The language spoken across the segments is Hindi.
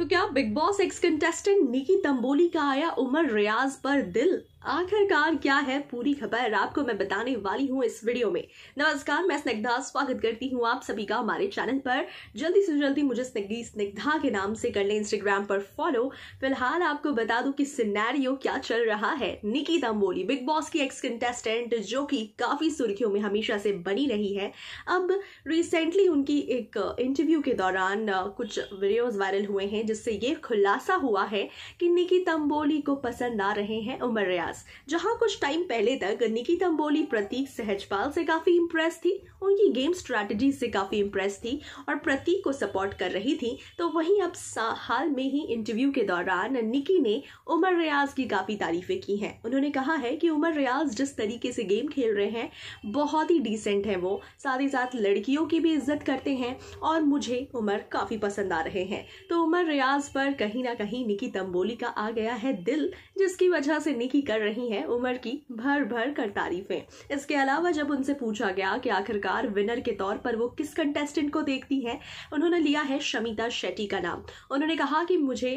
तो क्या Bigg Boss ex contestant Nikki Tamboli का आया उमर रियाज पर दिल आखिरकार क्या है पूरी खबर आपको मैं बताने वाली हूँ इस वीडियो में नमस्कार मैं स्निग्धा स्वागत करती हूँ आप सभी का हमारे चैनल पर जल्दी से जल्दी मुझे स्निग्धी स्निग्धा के नाम से कर लें इंस्टाग्राम पर फॉलो फिलहाल आपको बता दूं कि सिनेरियो क्या चल रहा है निकी तम्बोली बिग बॉस की एक्स कंटेस्टेंट जो कि काफ़ी सुर्खियों में हमेशा से बनी रही है अब रिसेंटली उनकी एक इंटरव्यू के दौरान कुछ वीडियोज़ वायरल हुए हैं जिससे ये खुलासा हुआ है कि निकी तम्बोली को पसंद आ रहे हैं उमर रियाज प्रयास जहां कुछ टाइम पहले तक निकिता अंबोली प्रतीक सहजपाल से काफी इम्प्रेस थी उनकी गेम स्ट्रैटेजी से काफी इम्प्रेस थी और प्रतीक को सपोर्ट कर रही थी तो वहीं अब हाल में ही इंटरव्यू के दौरान निकी ने उमर रियाज की काफी तारीफें की हैं उन्होंने कहा है कि उमर रियाज जिस तरीके से गेम खेल रहे हैं बहुत ही डिसेंट है वो साथ ही साथ लड़कियों की भी इज्जत करते हैं और मुझे उमर काफी पसंद आ रहे हैं तो उमर रियाज पर कहीं ना कहीं निकी तम्बोली का आ गया है दिल जिसकी वजह से निकी कर कर रही हैं उमर की भर भर कर तारीफें इसके अलावा जब उनसे पूछा गया कि आखिरकार विनर के तौर पर वो किस कंटेस्टेंट को देखती हैं उन्होंने लिया है शमिता शेट्टी का नाम उन्होंने कहा कि मुझे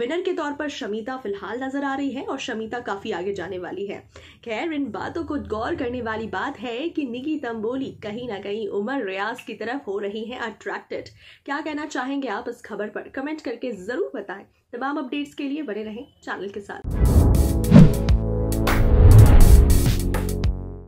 विनर के तौर पर शमिता फिलहाल नजर आ रही है और शमिता काफी आगे जाने वाली है खैर इन बातों को गौर करने वाली बात है कि निगी तंबोली कहीं ना कहीं उमर रियाज की तरफ हो रही है अट्रैक्टेड क्या कहना चाहेंगे आप इस खबर पर कमेंट करके जरूर बताएं तमाम अपडेट्स के लिए बने रहें चैनल के साथ